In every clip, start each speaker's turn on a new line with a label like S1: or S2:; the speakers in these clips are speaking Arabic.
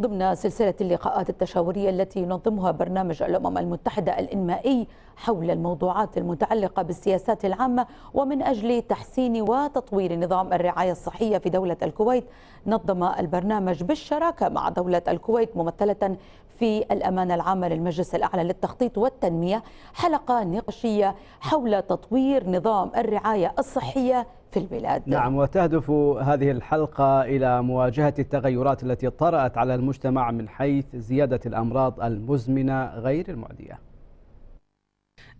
S1: ضمن سلسلة اللقاءات التشاورية التي ينظمها برنامج الأمم المتحدة الإنمائي حول الموضوعات المتعلقة بالسياسات العامة ومن أجل تحسين وتطوير نظام الرعاية الصحية في دولة الكويت نظم البرنامج بالشراكة مع دولة الكويت ممثلة في الأمانة العامة للمجلس الأعلى للتخطيط والتنمية حلقة نقاشية حول تطوير نظام الرعاية الصحية في البلاد نعم
S2: وتهدف هذه الحلقة إلى مواجهة التغيرات التي طرأت على المجتمع من حيث زيادة الأمراض المزمنة غير المعدية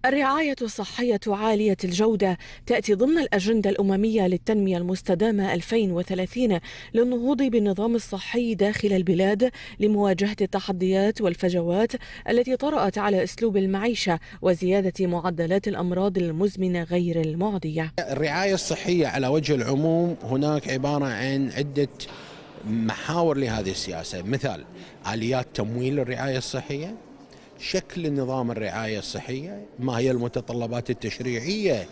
S2: الرعاية الصحية عالية الجودة تأتي ضمن الأجندة الأممية للتنمية المستدامة 2030 للنهوض بالنظام الصحي داخل البلاد لمواجهة التحديات والفجوات التي طرأت على أسلوب المعيشة وزيادة معدلات الأمراض المزمنة غير المعدية.
S3: الرعاية الصحية على وجه العموم هناك عبارة عن عدة محاور لهذه السياسة مثال آليات تمويل الرعاية الصحية شكل نظام الرعاية الصحية ما هي المتطلبات التشريعية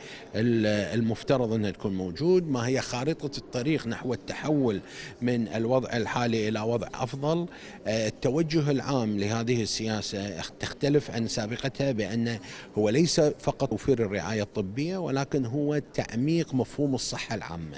S3: المفترض أنها تكون موجود ما هي خارطة الطريق نحو التحول من الوضع الحالي إلى وضع أفضل آه، التوجه العام لهذه السياسة تختلف عن سابقتها بأن هو ليس فقط توفير الرعاية الطبية ولكن هو تعميق مفهوم الصحة العامة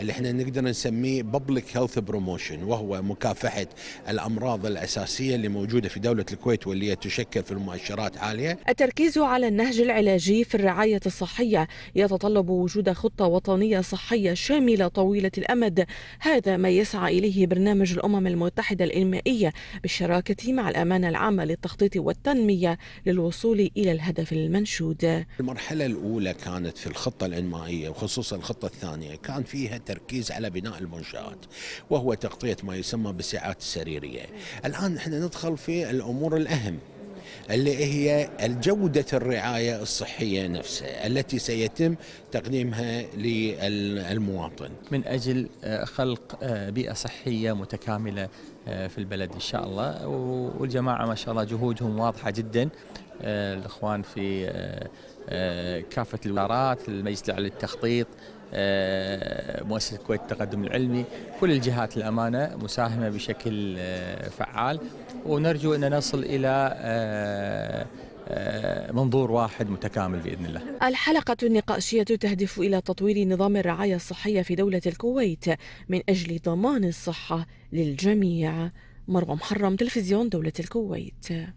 S3: اللي احنا نقدر نسميه بابليك هيلث بروموشن وهو مكافحه الامراض الاساسيه اللي موجوده في دوله الكويت واللي تشكل في المؤشرات عاليه.
S2: التركيز على النهج العلاجي في الرعايه الصحيه يتطلب وجود خطه وطنيه صحيه شامله طويله الامد، هذا ما يسعى اليه برنامج الامم المتحده الانمائيه بالشراكه مع الامانه العامه للتخطيط والتنميه للوصول الى الهدف المنشود.
S3: المرحله الاولى كانت في الخطه الانمائيه وخصوصا الخطه الثانيه كان فيها التركيز على بناء المنشآت وهو تغطية ما يسمى بالساعات السريرية الآن نحن ندخل في الأمور الأهم اللي هي الجودة الرعاية الصحية نفسها التي سيتم تقديمها للمواطن من أجل خلق بيئة صحية متكاملة
S4: آه، في البلد إن شاء الله والجماعة ما شاء الله جهودهم واضحة جدا آه، الإخوان في آه، كافة الوزارات المجلس الأعلى للتخطيط مؤسسة الكويت للتقدم العلمي كل الجهات الأمانة مساهمة بشكل فعال ونرجو أن نصل إلى آه، منظور واحد متكامل باذن الله.
S2: الحلقه النقاشيه تهدف الى تطوير نظام الرعايه الصحيه في دوله الكويت من اجل ضمان الصحه للجميع. مروه محرم تلفزيون دوله الكويت.